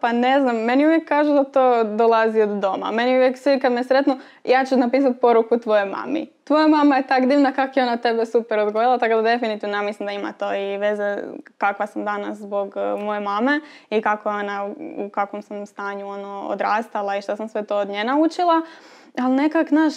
pa ne znam, meni uvijek kažu da to dolazi od doma. Meni uvijek svi kad me sretnu, ja ću napisati poruku tvoje mami. Tvoja mama je tak divna kak je ona tebe super odgojila, tako da definitivno ja mislim da ima to i veze kakva sam danas zbog e, moje mame i kako ona, u kakvom sam stanju ono, odrastala i što sam sve to od nje naučila. Ali nekak, naš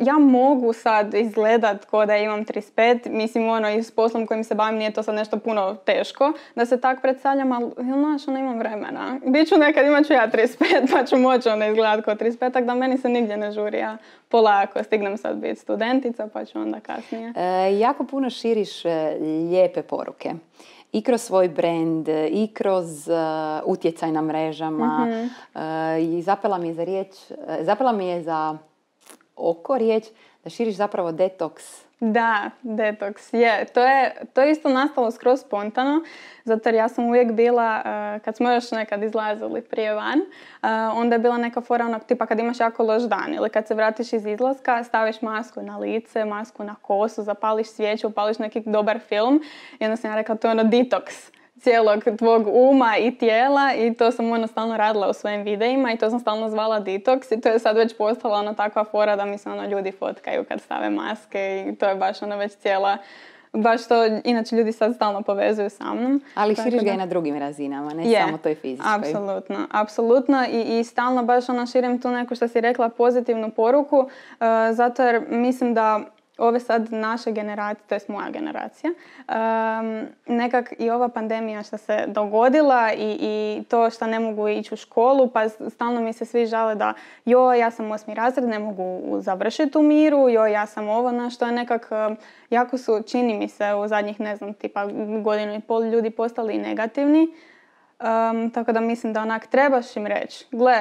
ja mogu sad izgledat ko da imam 35, mislim ono i s poslom kojim se bavim nije to sad nešto puno teško, da se tak predstavljam, ali znaš, ono imam vremena. Biću nekad, imat ću ja 35, pa ću moći ono izgledat ko 35, tako da meni se nigdje ne žuri, ja polako stignem sad biti studentica, pa ću onda kasnije. E, jako puno širiš e, lijepe poruke i kroz svoj brand, i kroz e, utjecaj na mrežama. Mhm. I zapela mi je za riječ, zapela mi je za oko riječ, da širiš zapravo detoks. Da, detoks, je. To je, to isto nastalo skroz spontano, zato jer ja sam uvijek bila, eh, kad smo još nekad izlazili prije van, eh, onda je bila neka fora onog tipa kad imaš jako loš dan ili kad se vratiš iz izlaska, staviš masku na lice, masku na kosu, zapališ svijeću, upališ neki dobar film i onda sam ja rekla to je ono detoks cijelog tvog uma i tijela i to sam ono stalno radila u svojim videima i to sam stalno zvala detox i to je sad već postala ona takva fora da mi se ono ljudi fotkaju kad stave maske i to je baš ono već cijela baš to, inače ljudi sad stalno povezuju sa mnom. Ali širiš ga i na drugim razinama, ne je samo toj fizičkoj. Apsolutno, apsolutno i, stalno baš ono širim tu neku što si rekla pozitivnu poruku, eh, zato jer mislim da ove sad naše generacije, to je moja generacija, nekak i ova pandemija što se dogodila i, i to što ne mogu ići u školu, pa stalno mi se svi žale da jo, ja sam osmi razred, ne mogu završiti u miru, jo ja sam ovo, na što je nekak, jako su, čini mi se, u zadnjih, ne znam, tipa godinu i pol ljudi postali negativni. Um, tako da mislim da onak trebaš im reći, gle,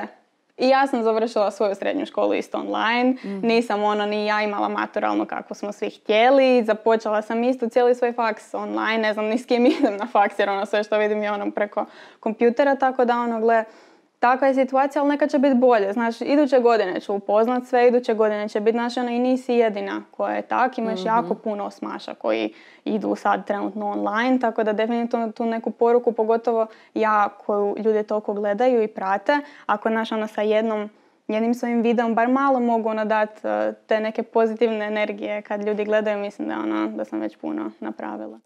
i ja sam završila svoju srednju školu isto online. Mm. Nisam ono ni ja imala maturalno kako smo svi htjeli. Započela sam isto cijeli svoj faks online. Ne znam ni s kim idem na faks jer ono sve što vidim je ono preko kompjutera. Tako da ono gle, takva je situacija, ali neka će biti bolje. Znaš, iduće godine ću upoznat sve, iduće godine će biti, znaš, ono, i nisi jedina koja je tak. Imaš mhm. jako puno osmaša koji idu sad trenutno online, tako da definitivno tu neku poruku, pogotovo ja koju ljudi toliko gledaju i prate, ako, znaš, ono, sa jednom jednim svojim videom bar malo mogu ono dati e, te neke pozitivne energije kad ljudi gledaju, mislim da, ono, da sam već puno napravila.